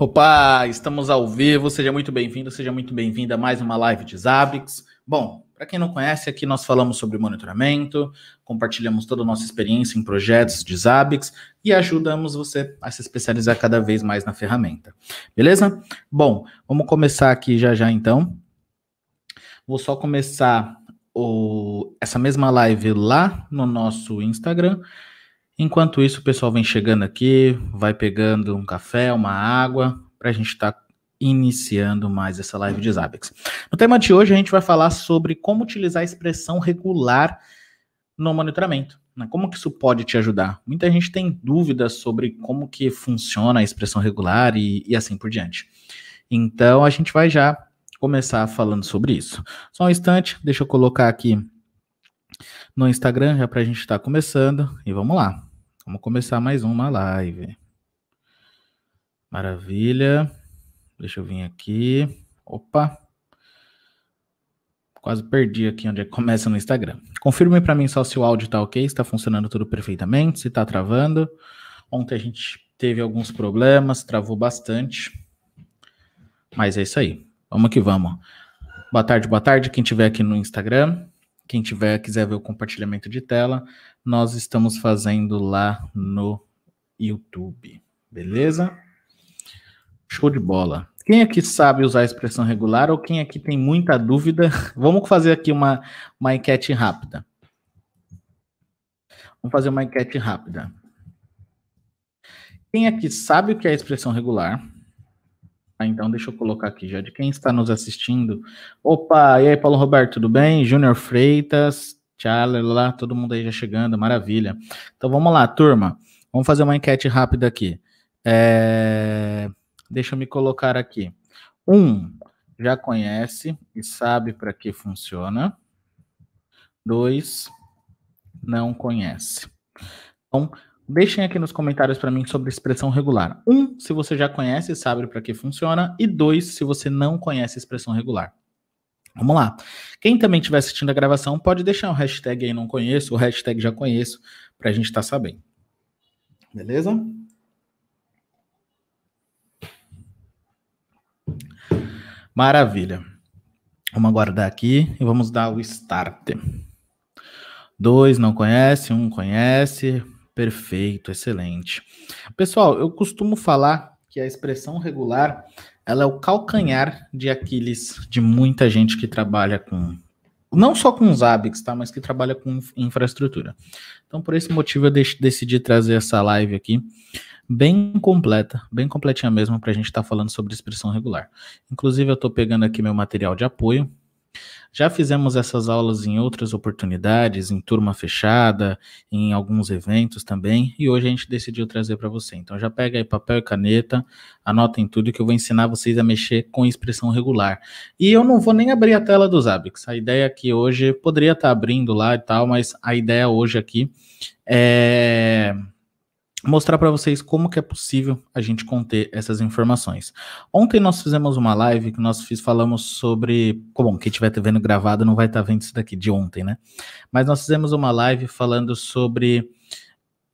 Opa, estamos ao vivo, seja muito bem-vindo, seja muito bem-vinda a mais uma live de Zabbix. Bom, para quem não conhece, aqui nós falamos sobre monitoramento, compartilhamos toda a nossa experiência em projetos de Zabbix e ajudamos você a se especializar cada vez mais na ferramenta. Beleza? Bom, vamos começar aqui já já então. Vou só começar o, essa mesma live lá no nosso Instagram Enquanto isso, o pessoal vem chegando aqui, vai pegando um café, uma água, para a gente estar tá iniciando mais essa live de Zabbix. No tema de hoje, a gente vai falar sobre como utilizar a expressão regular no monitoramento. Né? Como que isso pode te ajudar? Muita gente tem dúvidas sobre como que funciona a expressão regular e, e assim por diante. Então, a gente vai já começar falando sobre isso. Só um instante, deixa eu colocar aqui no Instagram, já para a gente estar tá começando, e vamos lá. Vamos começar mais uma live. Maravilha. Deixa eu vir aqui. Opa. Quase perdi aqui onde é que começa no Instagram. Confirme para mim só se o áudio tá ok, está funcionando tudo perfeitamente, se tá travando. Ontem a gente teve alguns problemas, travou bastante. Mas é isso aí. Vamos que vamos. Boa tarde, boa tarde quem tiver aqui no Instagram. Quem tiver quiser ver o compartilhamento de tela, nós estamos fazendo lá no YouTube. Beleza? Show de bola. Quem aqui sabe usar a expressão regular ou quem aqui tem muita dúvida? Vamos fazer aqui uma, uma enquete rápida. Vamos fazer uma enquete rápida. Quem aqui sabe o que é a expressão regular? Ah, então deixa eu colocar aqui já de quem está nos assistindo. Opa, e aí, Paulo Roberto, tudo bem? Júnior Freitas, tchalala, todo mundo aí já chegando, maravilha. Então vamos lá, turma. Vamos fazer uma enquete rápida aqui. É... Deixa eu me colocar aqui. Um, já conhece e sabe para que funciona. Dois, não conhece. Então, Deixem aqui nos comentários para mim sobre expressão regular. Um, se você já conhece e sabe para que funciona. E dois, se você não conhece expressão regular. Vamos lá. Quem também estiver assistindo a gravação, pode deixar o um hashtag aí não conheço, o hashtag já conheço, para a gente estar tá sabendo. Beleza? Maravilha. Vamos aguardar aqui e vamos dar o start. Dois não conhece, um conhece. Perfeito, excelente. Pessoal, eu costumo falar que a expressão regular ela é o calcanhar de Aquiles de muita gente que trabalha com não só com os ABICs, tá, mas que trabalha com infraestrutura. Então, por esse motivo eu decidi trazer essa live aqui bem completa, bem completinha mesmo para a gente estar tá falando sobre expressão regular. Inclusive eu estou pegando aqui meu material de apoio, já fizemos essas aulas em outras oportunidades, em turma fechada, em alguns eventos também, e hoje a gente decidiu trazer para você. Então já pega aí papel e caneta, anotem tudo que eu vou ensinar vocês a mexer com expressão regular. E eu não vou nem abrir a tela do Zabbix. A ideia aqui hoje poderia estar tá abrindo lá e tal, mas a ideia hoje aqui é mostrar para vocês como que é possível a gente conter essas informações. Ontem nós fizemos uma live que nós fiz, falamos sobre, bom, quem estiver vendo gravado não vai estar tá vendo isso daqui de ontem, né? Mas nós fizemos uma live falando sobre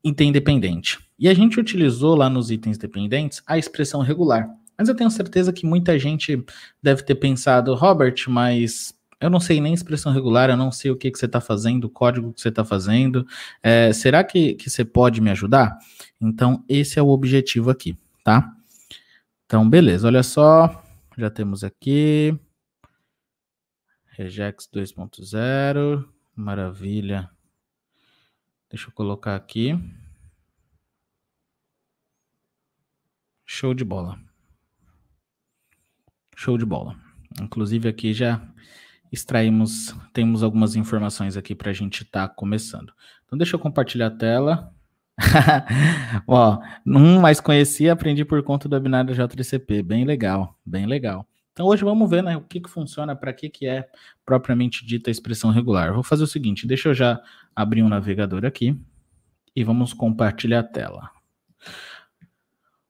item dependente. E a gente utilizou lá nos itens dependentes a expressão regular. Mas eu tenho certeza que muita gente deve ter pensado, Robert, mas eu não sei nem expressão regular, eu não sei o que, que você está fazendo, o código que você está fazendo. É, será que, que você pode me ajudar? Então, esse é o objetivo aqui, tá? Então, beleza, olha só. Já temos aqui. Regex 2.0. Maravilha. Deixa eu colocar aqui. Show de bola. Show de bola. Inclusive aqui já extraímos, temos algumas informações aqui para a gente estar tá começando. Então, deixa eu compartilhar a tela. Ó, um mais conheci aprendi por conta do webinar da J3CP. Bem legal, bem legal. Então, hoje vamos ver né, o que, que funciona, para que, que é propriamente dita a expressão regular. Vou fazer o seguinte: deixa eu já abrir um navegador aqui e vamos compartilhar a tela.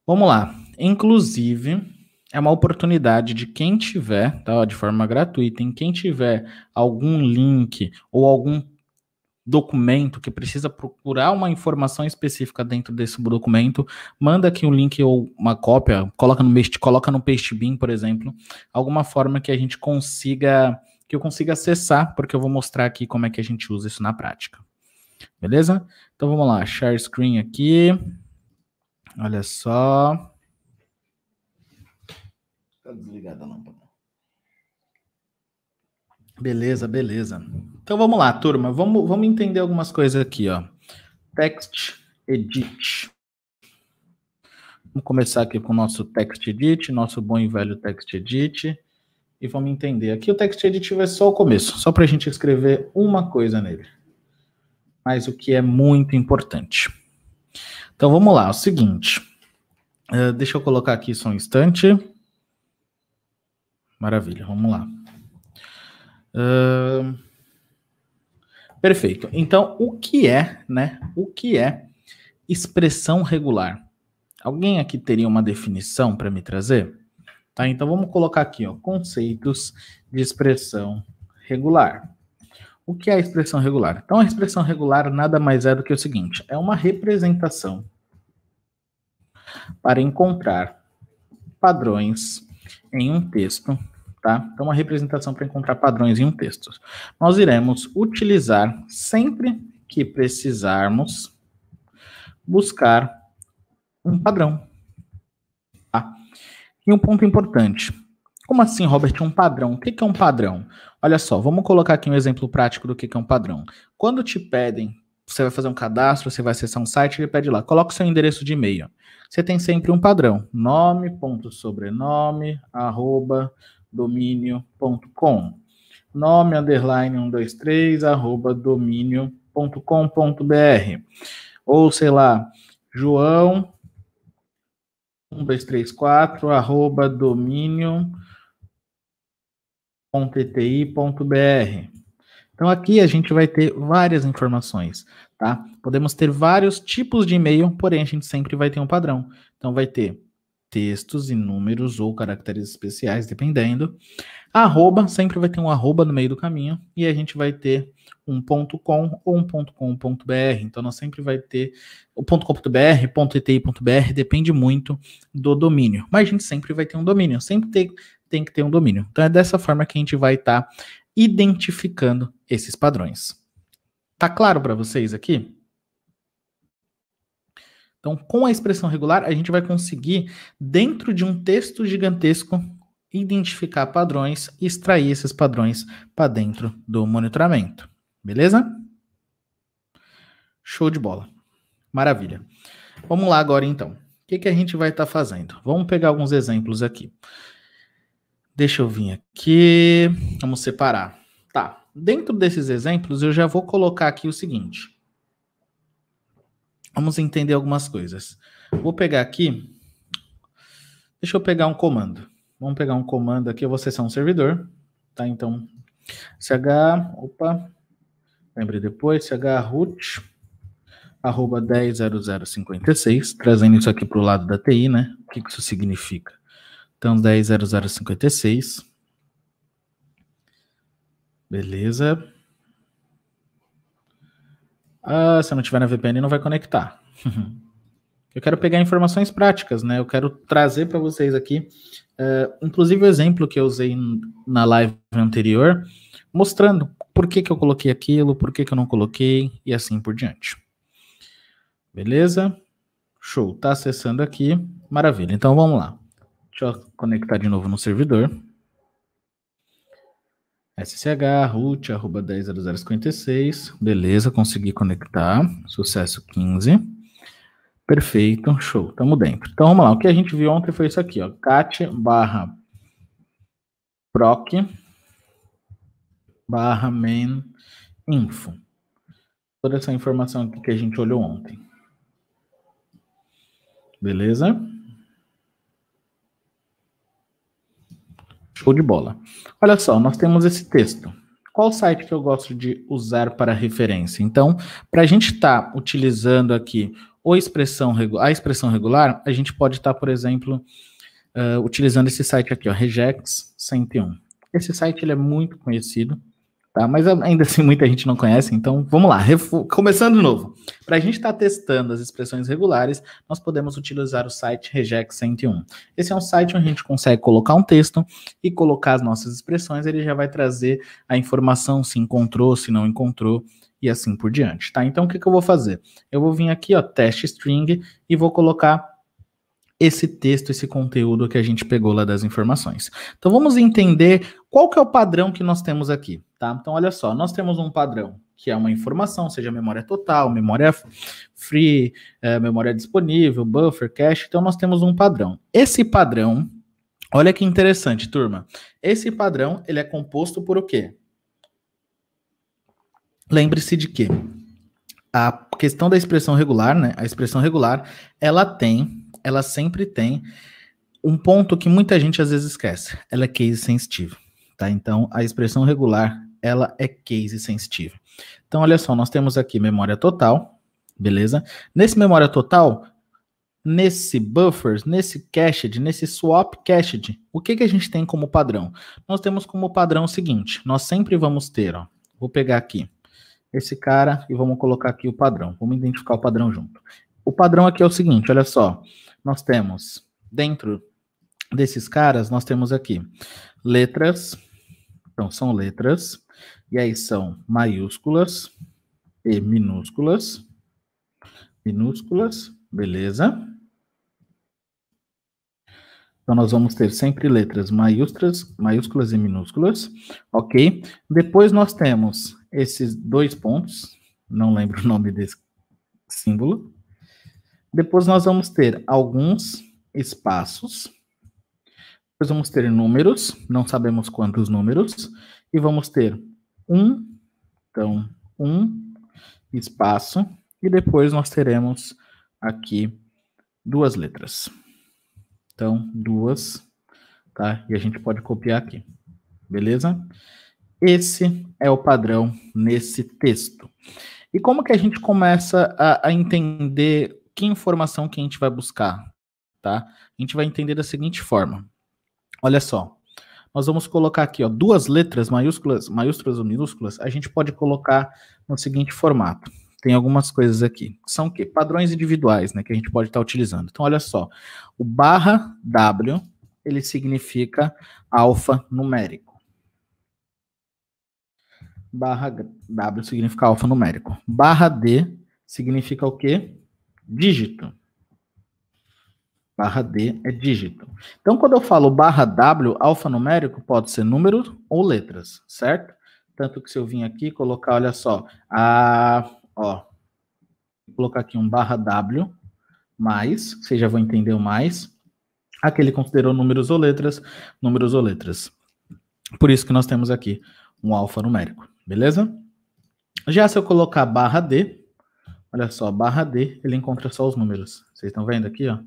Vamos lá. Inclusive, é uma oportunidade de quem tiver, tá, de forma gratuita, em quem tiver algum link ou algum documento que precisa procurar uma informação específica dentro desse documento, manda aqui um link ou uma cópia, coloca no coloca no Pastebin, por exemplo, alguma forma que a gente consiga que eu consiga acessar, porque eu vou mostrar aqui como é que a gente usa isso na prática. Beleza? Então vamos lá, share screen aqui. Olha só. Tá desligada a lâmpada. Beleza, beleza. Então vamos lá, turma. Vamos, vamos entender algumas coisas aqui, ó. Text edit. Vamos começar aqui com o nosso text edit, nosso bom e velho text edit. E vamos entender. Aqui o text edit é só o começo, só para a gente escrever uma coisa nele. Mas o que é muito importante. Então vamos lá, é o seguinte. Uh, deixa eu colocar aqui só um instante. Maravilha, vamos lá. Uh, perfeito. Então, o que é, né? O que é expressão regular? Alguém aqui teria uma definição para me trazer? Tá, então vamos colocar aqui, ó, conceitos de expressão regular. O que é a expressão regular? Então, a expressão regular nada mais é do que o seguinte: é uma representação para encontrar padrões em um texto Tá? Então, uma representação para encontrar padrões em um texto. Nós iremos utilizar sempre que precisarmos buscar um padrão. Tá? E um ponto importante. Como assim, Robert, um padrão? O que é um padrão? Olha só, vamos colocar aqui um exemplo prático do que é um padrão. Quando te pedem, você vai fazer um cadastro, você vai acessar um site, ele pede lá, coloca o seu endereço de e-mail. Você tem sempre um padrão, nome, ponto, sobrenome, arroba, domínio.com. Nome underline 123 arroba domínio.com.br. Ou sei lá, João 1234 arroba domínio.tti.br. Então aqui a gente vai ter várias informações, tá? Podemos ter vários tipos de e-mail, porém a gente sempre vai ter um padrão. Então vai ter textos e números ou caracteres especiais, dependendo. Arroba, sempre vai ter um arroba no meio do caminho e a gente vai ter um ponto .com ou um ponto .com.br. Então, nós sempre vai ter o ponto .com.br, ponto depende muito do domínio. Mas a gente sempre vai ter um domínio, sempre tem, tem que ter um domínio. Então, é dessa forma que a gente vai estar tá identificando esses padrões. Tá claro para vocês aqui? Então, com a expressão regular, a gente vai conseguir, dentro de um texto gigantesco, identificar padrões e extrair esses padrões para dentro do monitoramento. Beleza? Show de bola. Maravilha. Vamos lá agora então. O que, que a gente vai estar tá fazendo? Vamos pegar alguns exemplos aqui. Deixa eu vir aqui. Vamos separar. Tá. Dentro desses exemplos, eu já vou colocar aqui o seguinte. Vamos entender algumas coisas. Vou pegar aqui. Deixa eu pegar um comando. Vamos pegar um comando aqui. Eu vou acessar um servidor. Tá? Então, ch. Opa. Lembre depois. root Arroba 100056. Trazendo isso aqui para o lado da TI, né? O que, que isso significa? Então, 100056. Beleza. Ah, se não tiver na VPN, não vai conectar. Eu quero pegar informações práticas, né? Eu quero trazer para vocês aqui, uh, inclusive o exemplo que eu usei na live anterior, mostrando por que, que eu coloquei aquilo, por que, que eu não coloquei e assim por diante. Beleza? Show, tá acessando aqui. Maravilha. Então vamos lá. Deixa eu conectar de novo no servidor. SSH, root, arroba 10.0056. Beleza, consegui conectar. Sucesso 15. Perfeito, show, estamos dentro. Então vamos lá, o que a gente viu ontem foi isso aqui, ó, cat barra proc barra main info. Toda essa informação aqui que a gente olhou ontem. Beleza? Show de bola. Olha só, nós temos esse texto. Qual site que eu gosto de usar para referência? Então, para a gente estar tá utilizando aqui o expressão, a expressão regular, a gente pode estar, tá, por exemplo, uh, utilizando esse site aqui, ó, Regex 101. Esse site ele é muito conhecido, Tá? Mas ainda assim muita gente não conhece, então vamos lá, começando de novo. Para a gente estar tá testando as expressões regulares, nós podemos utilizar o site Regex 101. Esse é um site onde a gente consegue colocar um texto e colocar as nossas expressões, ele já vai trazer a informação se encontrou, se não encontrou e assim por diante, tá? Então o que, que eu vou fazer? Eu vou vir aqui, ó, teste string e vou colocar esse texto, esse conteúdo que a gente pegou lá das informações. Então vamos entender qual que é o padrão que nós temos aqui? Tá? Então, olha só, nós temos um padrão que é uma informação, seja memória total, memória free, é, memória disponível, buffer, cache. Então, nós temos um padrão. Esse padrão, olha que interessante, turma. Esse padrão, ele é composto por o quê? Lembre-se de que a questão da expressão regular, né? A expressão regular, ela tem, ela sempre tem um ponto que muita gente às vezes esquece. Ela é case sensitiva. Tá? Então, a expressão regular, ela é case sensitiva. Então, olha só, nós temos aqui memória total, beleza? Nesse memória total, nesse buffers, nesse cached, nesse swap cached, o que, que a gente tem como padrão? Nós temos como padrão o seguinte, nós sempre vamos ter, ó, vou pegar aqui esse cara e vamos colocar aqui o padrão, vamos identificar o padrão junto. O padrão aqui é o seguinte, olha só, nós temos dentro desses caras, nós temos aqui letras. Então, são letras. E aí são maiúsculas e minúsculas. Minúsculas, beleza? Então, nós vamos ter sempre letras maiúsculas, maiúsculas e minúsculas, ok? Depois nós temos esses dois pontos, não lembro o nome desse símbolo. Depois nós vamos ter alguns espaços, Pois vamos ter números, não sabemos quantos números, e vamos ter um, então, um espaço, e depois nós teremos aqui duas letras. Então, duas, tá? E a gente pode copiar aqui, beleza? Esse é o padrão nesse texto. E como que a gente começa a, a entender que informação que a gente vai buscar, tá? A gente vai entender da seguinte forma. Olha só. Nós vamos colocar aqui, ó, duas letras maiúsculas, maiúsculas ou minúsculas, a gente pode colocar no seguinte formato. Tem algumas coisas aqui. São o quê? Padrões individuais, né, que a gente pode estar tá utilizando. Então, olha só. O barra W, ele significa alfa numérico. Barra W significa alfa numérico. Barra D significa o quê? Dígito. Barra D é dígito. Então, quando eu falo barra W, alfanumérico pode ser número ou letras, certo? Tanto que se eu vim aqui colocar, olha só, a, ó, colocar aqui um barra W, mais, vocês já vão entender o mais. Aqui ele considerou números ou letras, números ou letras. Por isso que nós temos aqui um alfanumérico, beleza? Já se eu colocar barra D, olha só, barra D, ele encontra só os números. Vocês estão vendo aqui, ó?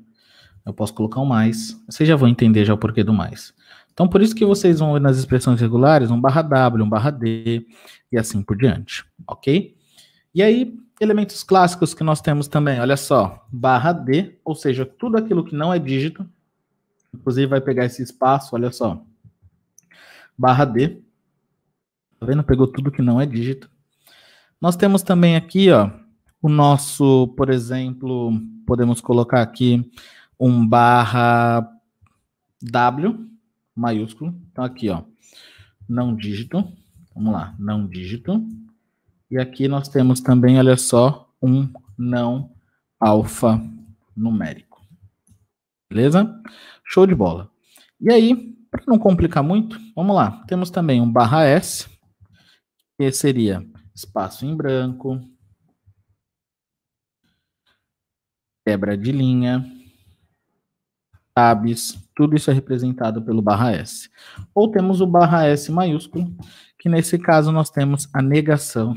Eu posso colocar um mais. Vocês já vão entender já o porquê do mais. Então, por isso que vocês vão ver nas expressões regulares um barra W, um barra D e assim por diante, ok? E aí, elementos clássicos que nós temos também, olha só, barra D, ou seja, tudo aquilo que não é dígito, inclusive vai pegar esse espaço, olha só, barra D, tá vendo? Pegou tudo que não é dígito. Nós temos também aqui, ó, o nosso, por exemplo, podemos colocar aqui um barra W maiúsculo. Então aqui, ó, não dígito. Vamos lá, não dígito. E aqui nós temos também, olha só, um não alfa numérico. Beleza? Show de bola. E aí, para não complicar muito, vamos lá. Temos também um barra S, que seria espaço em branco, quebra de linha, tabs, tudo isso é representado pelo barra S. Ou temos o barra S maiúsculo, que nesse caso nós temos a negação.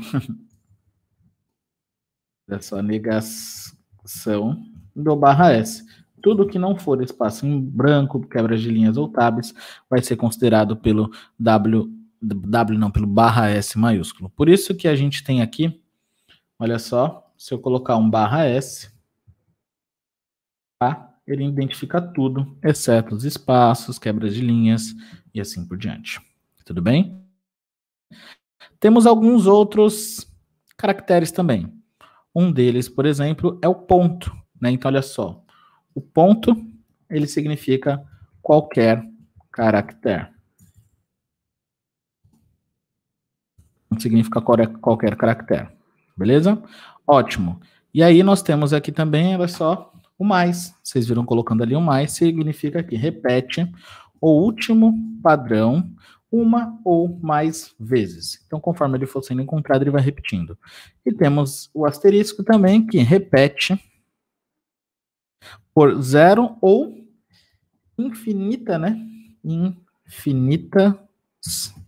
Olha só, a negação do barra S. Tudo que não for espaço em branco, quebra de linhas ou tabs, vai ser considerado pelo W, W não, pelo barra S maiúsculo. Por isso que a gente tem aqui, olha só, se eu colocar um barra S, tá? ele identifica tudo, exceto os espaços, quebras de linhas e assim por diante. Tudo bem? Temos alguns outros caracteres também. Um deles, por exemplo, é o ponto. Né? Então, olha só. O ponto, ele significa qualquer caractere. Significa qualquer caractere. Beleza? Ótimo. E aí nós temos aqui também, olha só, o mais, vocês viram colocando ali o mais, significa que repete o último padrão uma ou mais vezes. Então, conforme ele for sendo encontrado, ele vai repetindo. E temos o asterisco também, que repete por zero ou infinita, né? Infinitas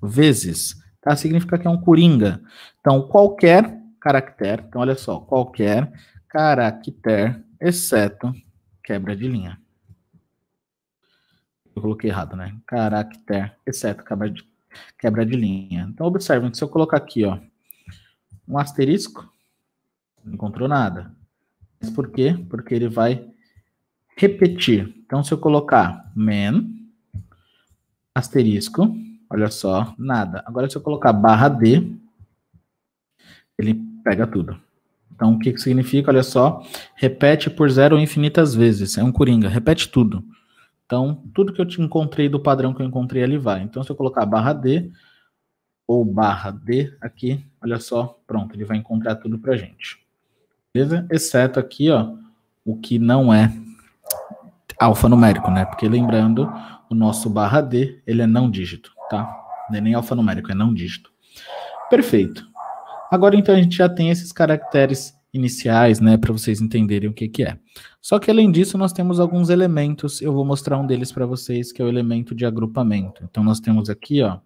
vezes. Tá? Significa que é um coringa. Então, qualquer caractere, então olha só, qualquer caractere exceto quebra de linha. Eu coloquei errado, né? Caracter, exceto quebra de, quebra de linha. Então, observem que se eu colocar aqui, ó, um asterisco, não encontrou nada. Mas por quê? Porque ele vai repetir. Então, se eu colocar man, asterisco, olha só, nada. Agora, se eu colocar barra D, ele pega tudo. Então, o que, que significa? Olha só, repete por zero infinitas vezes. É um coringa, repete tudo. Então, tudo que eu te encontrei do padrão que eu encontrei ali vai. Então, se eu colocar barra D ou barra D aqui, olha só, pronto, ele vai encontrar tudo para gente. Beleza? Exceto aqui, ó, o que não é alfanumérico, né? Porque lembrando, o nosso barra D, ele é não dígito, tá? Não é nem alfanumérico, é não dígito. Perfeito. Agora, então, a gente já tem esses caracteres iniciais, né, para vocês entenderem o que, que é. Só que, além disso, nós temos alguns elementos, eu vou mostrar um deles para vocês, que é o elemento de agrupamento. Então, nós temos aqui, ó,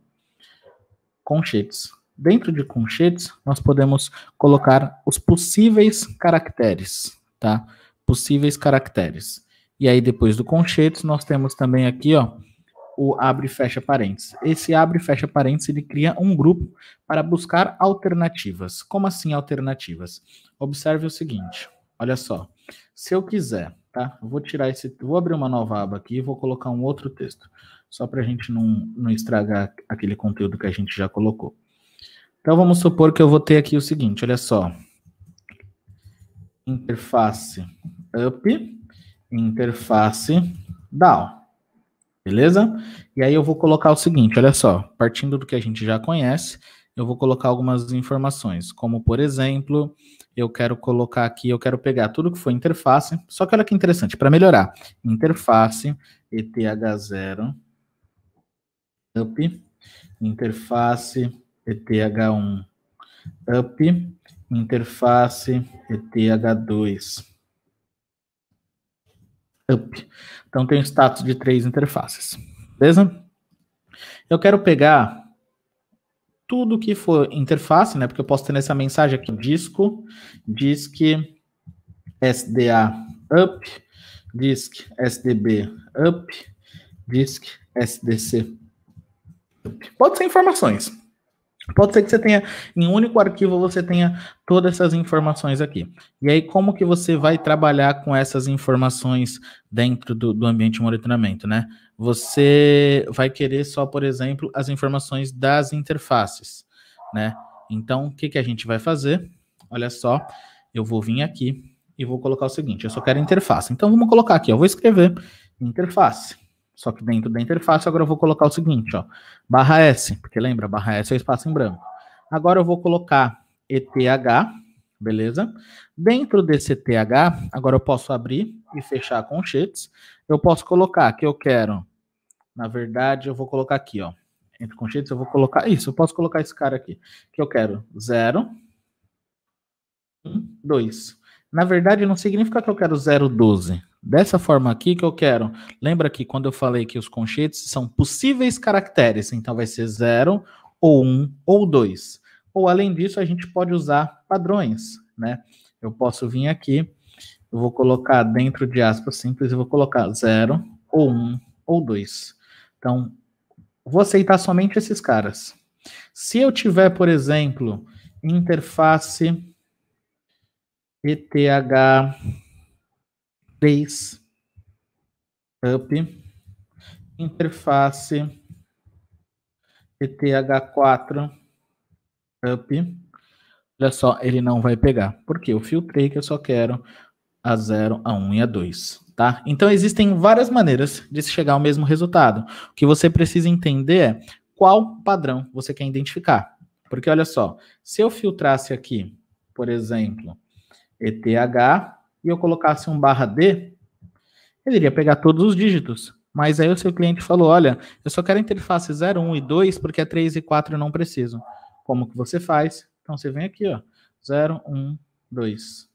conchetes. Dentro de conchetes, nós podemos colocar os possíveis caracteres, tá? Possíveis caracteres. E aí, depois do conchetes, nós temos também aqui, ó, o abre e fecha parênteses. Esse abre e fecha parênteses ele cria um grupo para buscar alternativas. Como assim alternativas? Observe o seguinte, olha só. Se eu quiser, tá? Eu vou tirar esse, vou abrir uma nova aba aqui e vou colocar um outro texto, só para a gente não, não estragar aquele conteúdo que a gente já colocou. Então vamos supor que eu vou ter aqui o seguinte, olha só. Interface up, interface down. Beleza? E aí eu vou colocar o seguinte, olha só, partindo do que a gente já conhece, eu vou colocar algumas informações, como por exemplo, eu quero colocar aqui, eu quero pegar tudo que foi interface, só que olha que interessante, para melhorar, interface ETH0 up, interface ETH1 up, interface ETH2 up. Então tem o status de três interfaces. Beleza? Eu quero pegar tudo que for interface, né? Porque eu posso ter nessa mensagem aqui, disco, disk SDA up, disk SDB up, disk SDC up. Pode ser informações. Pode ser que você tenha, em um único arquivo, você tenha todas essas informações aqui. E aí, como que você vai trabalhar com essas informações dentro do, do ambiente de monitoramento, né? Você vai querer só, por exemplo, as informações das interfaces, né? Então, o que, que a gente vai fazer? Olha só, eu vou vir aqui e vou colocar o seguinte, eu só quero interface. Então, vamos colocar aqui, eu vou escrever interface. Só que dentro da interface, agora eu vou colocar o seguinte, ó, barra S, porque lembra, barra S é espaço em branco. Agora eu vou colocar ETH, beleza? Dentro desse ETH, agora eu posso abrir e fechar com colchetes. Eu posso colocar que eu quero, na verdade, eu vou colocar aqui, ó, entre colchetes, eu vou colocar isso, eu posso colocar esse cara aqui, que eu quero 0, 1, 2. Na verdade, não significa que eu quero 12, dessa forma aqui que eu quero. Lembra que quando eu falei que os conchetes são possíveis caracteres, então vai ser 0, ou 1, um, ou 2. Ou além disso, a gente pode usar padrões, né? Eu posso vir aqui, eu vou colocar dentro de aspas simples, eu vou colocar 0, ou 1, um, ou 2. Então, vou aceitar somente esses caras. Se eu tiver, por exemplo, interface ETH 3, up, interface, ETH4, up. Olha só, ele não vai pegar, porque eu filtrei que eu só quero a 0, a 1 um e a 2. Tá? Então existem várias maneiras de se chegar ao mesmo resultado. O que você precisa entender é qual padrão você quer identificar. Porque olha só, se eu filtrasse aqui, por exemplo, ETH e eu colocasse um barra D, ele iria pegar todos os dígitos. Mas aí o seu cliente falou: olha, eu só quero interface 0, 1 e 2, porque a é 3 e 4 eu não preciso. Como que você faz? Então você vem aqui, ó. 0, 1, 2.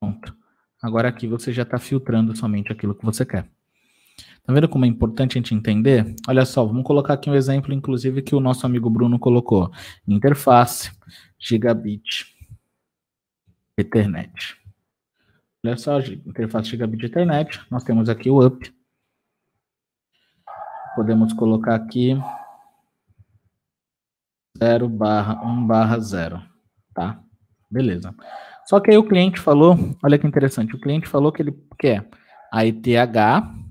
Pronto. Agora aqui você já está filtrando somente aquilo que você quer. Tá vendo como é importante a gente entender? Olha só, vamos colocar aqui um exemplo, inclusive, que o nosso amigo Bruno colocou. Interface, gigabit, Ethernet. Olha é só, interface gigabit Ethernet. Nós temos aqui o UP. Podemos colocar aqui 0 barra 1 barra 0, tá? Beleza. Só que aí o cliente falou, olha que interessante, o cliente falou que ele quer a ETH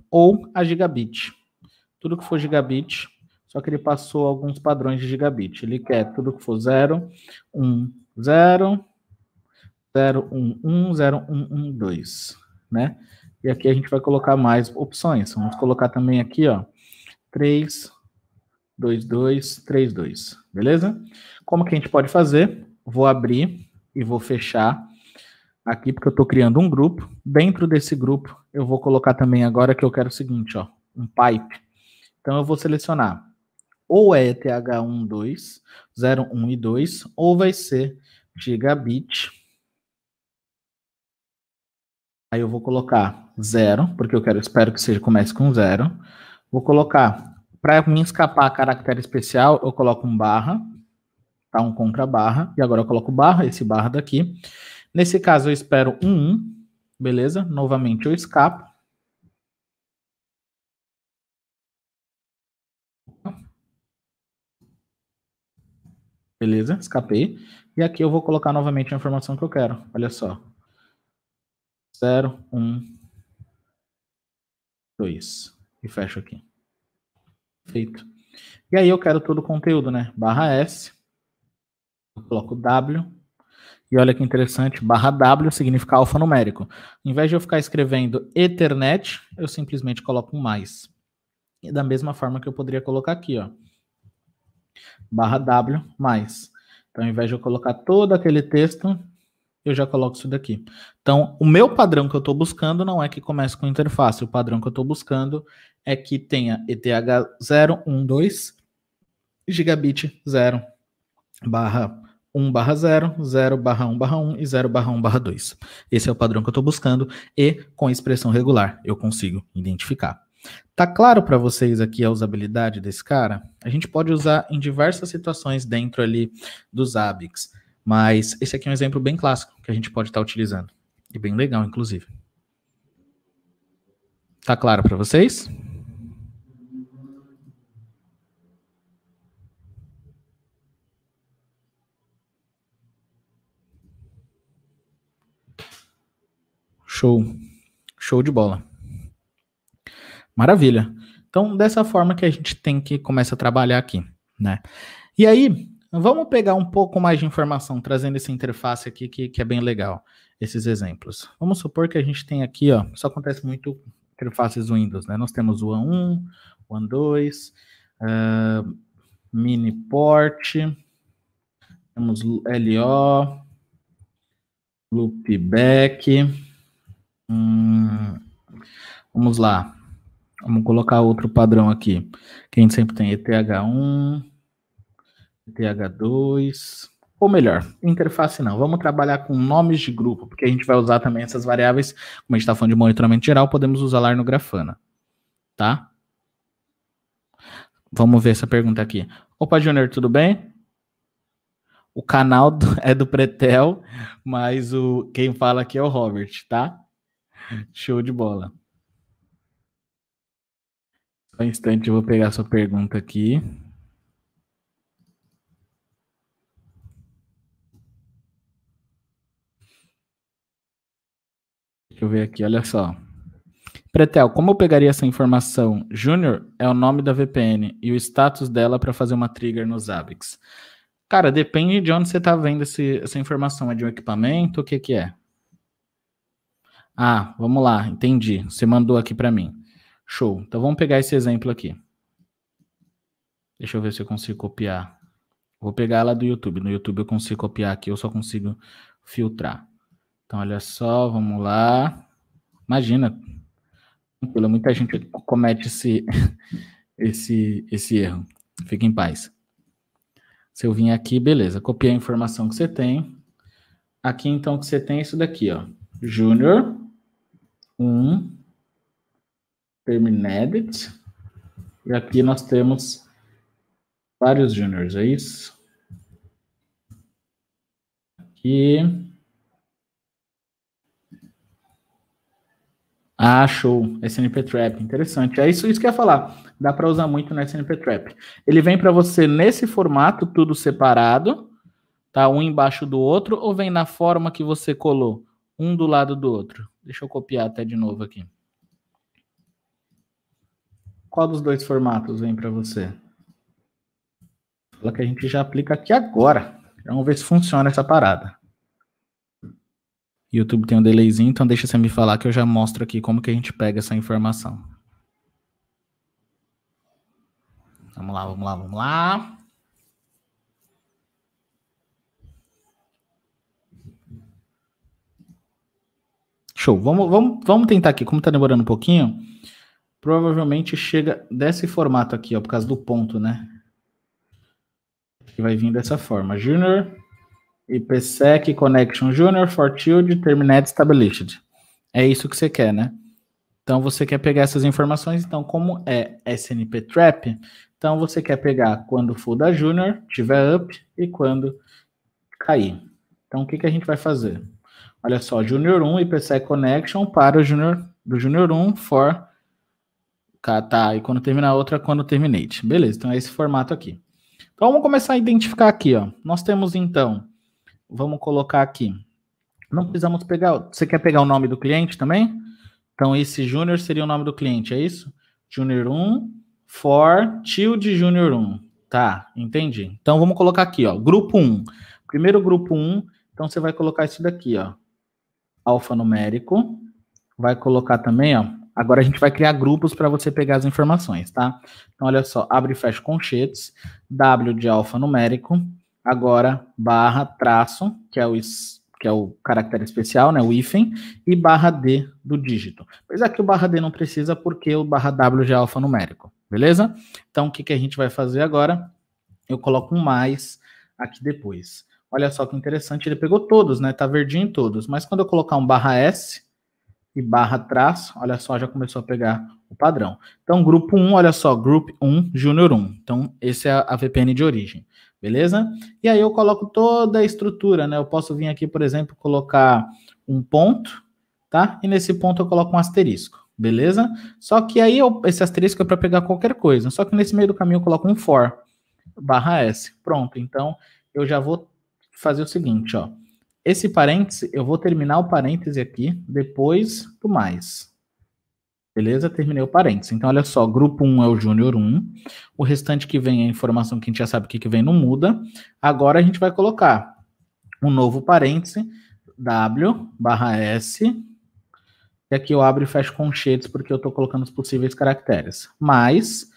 ou a gigabit. Tudo que for gigabit, só que ele passou alguns padrões de gigabit. Ele quer tudo que for 0, 1, 0, 0110112, né? E aqui a gente vai colocar mais opções. Vamos colocar também aqui, ó, 32232, beleza? Como que a gente pode fazer? Vou abrir e vou fechar aqui, porque eu estou criando um grupo. Dentro desse grupo, eu vou colocar também agora que eu quero o seguinte, ó, um pipe. Então, eu vou selecionar ou é ETH 1.2, e 2, ou vai ser gigabit Aí eu vou colocar 0, porque eu quero, espero que seja comece com 0. Vou colocar, para me escapar caractere especial, eu coloco um barra, tá? Um contra barra. E agora eu coloco barra, esse barra daqui. Nesse caso eu espero um 1, beleza? Novamente eu escapo. Beleza, escapei. E aqui eu vou colocar novamente a informação que eu quero. Olha só, Zero, um, dois. E fecho aqui. Feito. E aí eu quero todo o conteúdo, né? Barra S, coloco W, e olha que interessante, barra W significa alfanumérico. Em vez de eu ficar escrevendo Ethernet, eu simplesmente coloco um mais. E da mesma forma que eu poderia colocar aqui, ó. Barra W mais. Então, ao invés de eu colocar todo aquele texto, eu já coloco isso daqui. Então, o meu padrão que eu estou buscando não é que comece com interface. O padrão que eu estou buscando é que tenha ETH012, gigabit 0 barra 1 barra 0, 0 barra 1 barra 1 e 0 barra 1 barra 2. Esse é o padrão que eu estou buscando e com expressão regular eu consigo identificar. Tá claro para vocês aqui a usabilidade desse cara? A gente pode usar em diversas situações dentro ali dos ABICs. Mas esse aqui é um exemplo bem clássico que a gente pode estar tá utilizando. E bem legal, inclusive. Tá claro para vocês? Show. Show de bola. Maravilha. Então, dessa forma que a gente tem que começar a trabalhar aqui, né? E aí, Vamos pegar um pouco mais de informação, trazendo essa interface aqui que, que é bem legal, esses exemplos. Vamos supor que a gente tem aqui, ó, isso acontece muito interfaces Windows, né? Nós temos o WAN1, WAN2, uh, mini port, temos LO, loopback. Hum, vamos lá. Vamos colocar outro padrão aqui. Que a gente sempre tem ETH1, TH2. Ou melhor, interface não. Vamos trabalhar com nomes de grupo, porque a gente vai usar também essas variáveis. Como a gente está falando de monitoramento geral, podemos usar lá no Grafana. Tá? Vamos ver essa pergunta aqui. Opa, Junior, tudo bem? O canal do, é do Pretel, mas o quem fala aqui é o Robert, tá? Show de bola. Só um instante, eu vou pegar sua pergunta aqui. Deixa eu ver aqui, olha só. Pretel, como eu pegaria essa informação? Júnior é o nome da VPN e o status dela para fazer uma trigger nos ABIX. Cara, depende de onde você está vendo esse, essa informação. É de um equipamento? O que, que é? Ah, vamos lá, entendi. Você mandou aqui para mim. Show. Então vamos pegar esse exemplo aqui. Deixa eu ver se eu consigo copiar. Vou pegar ela do YouTube. No YouTube eu consigo copiar aqui, eu só consigo filtrar. Então, olha só, vamos lá. Imagina, muita gente comete esse, esse, esse erro. Fique em paz. Se eu vim aqui, beleza, copiei a informação que você tem. Aqui, então, o que você tem é isso daqui, ó. Júnior um, terminated. E aqui nós temos vários juniors, é isso? Aqui... Ah, show. SNP Trap, interessante. É isso, isso que eu ia falar. Dá para usar muito no SNP Trap. Ele vem para você nesse formato, tudo separado, tá? Um embaixo do outro, ou vem na forma que você colou, um do lado do outro. Deixa eu copiar até de novo aqui. Qual dos dois formatos vem para você? Fala que a gente já aplica aqui agora. Vamos ver se funciona essa parada. YouTube tem um delayzinho, então deixa você me falar que eu já mostro aqui como que a gente pega essa informação. Vamos lá, vamos lá, vamos lá. Show. Vamos, vamos, vamos tentar aqui. Como está demorando um pouquinho, provavelmente chega desse formato aqui, ó, por causa do ponto, né? Que vai vir dessa forma. Junior IPsec Connection Junior for Child Terminate Established. É isso que você quer, né? Então você quer pegar essas informações. Então, como é SNP Trap, então você quer pegar quando for da Junior, tiver up e quando cair. Então o que, que a gente vai fazer? Olha só, Junior 1 IPsec Connection para o Junior do Junior 1 for tá, e quando terminar a outra, quando terminate. Beleza, então é esse formato aqui. Então vamos começar a identificar aqui, ó. Nós temos então Vamos colocar aqui. Não precisamos pegar. Você quer pegar o nome do cliente também? Então, esse Júnior seria o nome do cliente, é isso? Júnior 1 for tilde Júnior 1. Tá, entendi. Então, vamos colocar aqui, ó. Grupo 1. Primeiro grupo 1. Então, você vai colocar isso daqui, ó. Alfanumérico. Vai colocar também, ó. Agora a gente vai criar grupos para você pegar as informações, tá? Então, olha só. Abre e fecha conchetes. W de alfanumérico agora barra traço, que é o, que é o caractere especial, né, o hífen, e barra D do dígito. Mas aqui é o barra D não precisa porque o barra W já é alfanumérico, beleza? Então, o que, que a gente vai fazer agora? Eu coloco um mais aqui depois. Olha só que interessante, ele pegou todos, né? Tá verdinho em todos. Mas quando eu colocar um barra S e barra traço, olha só, já começou a pegar o padrão. Então, grupo 1, olha só, grupo 1, júnior 1. Então, esse é a VPN de origem beleza? E aí eu coloco toda a estrutura, né? Eu posso vir aqui, por exemplo, colocar um ponto, tá? E nesse ponto eu coloco um asterisco, beleza? Só que aí eu, esse asterisco é para pegar qualquer coisa. Só que nesse meio do caminho eu coloco um for barra s. Pronto, então eu já vou fazer o seguinte, ó. Esse parêntese, eu vou terminar o parêntese aqui depois do mais, Beleza? Terminei o parênteses. Então, olha só, grupo 1 é o Júnior 1. O restante que vem é a informação que a gente já sabe que, que vem não muda. Agora a gente vai colocar um novo parêntese, W barra S. E aqui eu abro e fecho com conchetes porque eu estou colocando os possíveis caracteres. Mas,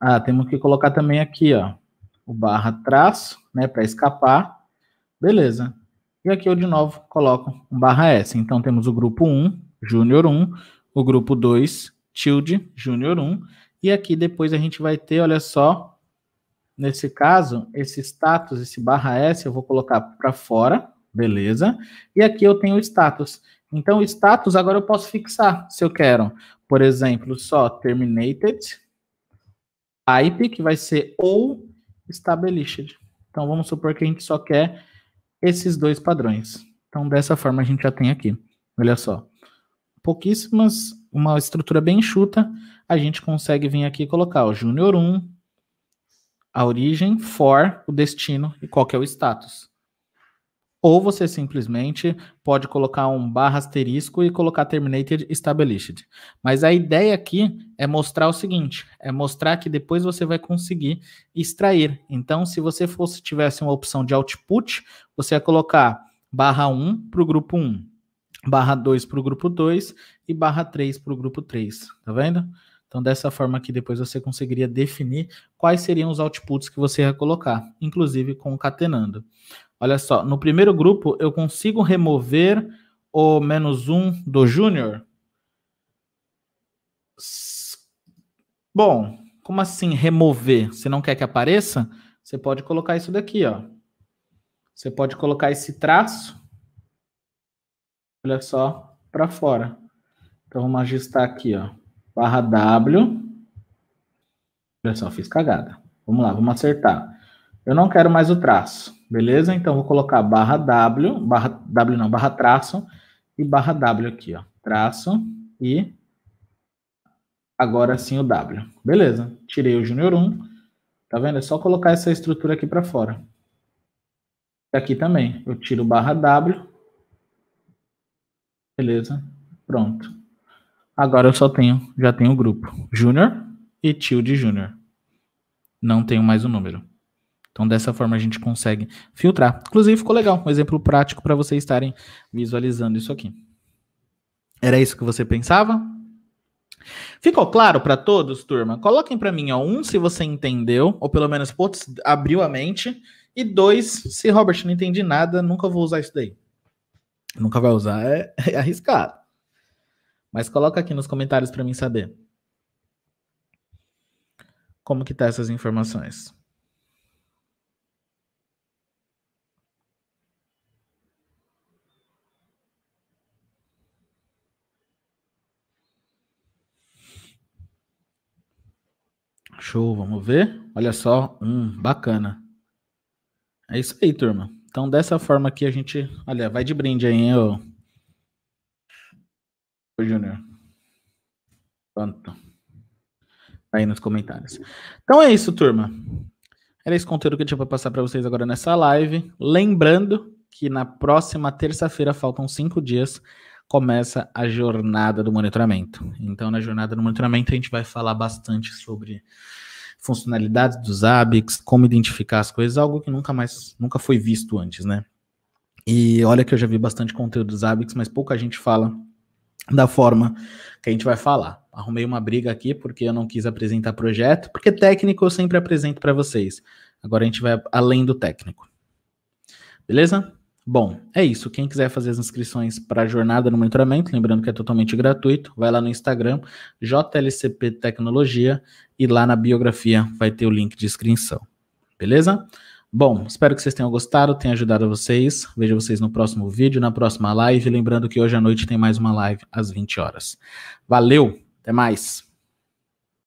ah, temos que colocar também aqui, ó, o barra traço, né, para escapar. Beleza. E aqui eu, de novo, coloco um barra S. Então, temos o grupo 1, Júnior 1, o grupo 2, Tilde, Júnior 1. E aqui depois a gente vai ter, olha só, nesse caso, esse status, esse barra S, eu vou colocar para fora, beleza? E aqui eu tenho o status. Então, o status agora eu posso fixar, se eu quero. Por exemplo, só terminated, type, que vai ser ou established. Então, vamos supor que a gente só quer esses dois padrões. Então, dessa forma, a gente já tem aqui. Olha só pouquíssimas, uma estrutura bem enxuta, a gente consegue vir aqui e colocar o júnior 1, a origem, for, o destino e qual que é o status. Ou você simplesmente pode colocar um barra asterisco e colocar terminated established. Mas a ideia aqui é mostrar o seguinte, é mostrar que depois você vai conseguir extrair. Então, se você fosse tivesse uma opção de output, você ia colocar barra 1 para o grupo 1, barra 2 para o grupo 2 e barra 3 para o grupo 3, tá vendo? Então, dessa forma aqui, depois você conseguiria definir quais seriam os outputs que você ia colocar, inclusive concatenando. Olha só, no primeiro grupo, eu consigo remover o menos 1 um do júnior? Bom, como assim remover? Você não quer que apareça? Você pode colocar isso daqui, ó. Você pode colocar esse traço olha só, para fora. Então, vamos ajustar aqui, ó. Barra W. Olha só, fiz cagada. Vamos lá, vamos acertar. Eu não quero mais o traço, beleza? Então, vou colocar barra W, barra W não, barra traço e barra W aqui, ó. Traço e agora sim o W. Beleza, tirei o Junior 1. Tá vendo? É só colocar essa estrutura aqui para fora. Aqui também, eu tiro barra W, Beleza. Pronto. Agora eu só tenho, já tenho o grupo Júnior e Tio de Júnior. Não tenho mais o número. Então, dessa forma, a gente consegue filtrar. Inclusive, ficou legal. Um exemplo prático para vocês estarem visualizando isso aqui. Era isso que você pensava? Ficou claro para todos, turma? Coloquem para mim, ó, um, se você entendeu, ou pelo menos, putz, abriu a mente. E dois, se Robert, não entendi nada, nunca vou usar isso daí nunca vai usar, é, é arriscado. Mas coloca aqui nos comentários para mim saber. Como que tá essas informações? Show, vamos ver. Olha só, hum, bacana. É isso aí, turma. Então, dessa forma aqui, a gente. Olha, vai de brinde aí, hein, ô. ô Júnior. Pronto. Aí nos comentários. Então é isso, turma. Era esse conteúdo que eu tinha para passar para vocês agora nessa live. Lembrando que na próxima terça-feira, faltam cinco dias, começa a jornada do monitoramento. Então, na jornada do monitoramento, a gente vai falar bastante sobre funcionalidades dos ABICs, como identificar as coisas, algo que nunca mais, nunca foi visto antes, né? E olha que eu já vi bastante conteúdo dos ABICs, mas pouca gente fala da forma que a gente vai falar. Arrumei uma briga aqui porque eu não quis apresentar projeto, porque técnico eu sempre apresento para vocês. Agora a gente vai além do técnico. Beleza? Bom, é isso. Quem quiser fazer as inscrições para a jornada no monitoramento, lembrando que é totalmente gratuito, vai lá no Instagram, JLCP Tecnologia, e lá na biografia vai ter o link de inscrição. Beleza? Bom, espero que vocês tenham gostado, tenha ajudado vocês. Vejo vocês no próximo vídeo, na próxima live. Lembrando que hoje à noite tem mais uma live às 20 horas. Valeu, até mais!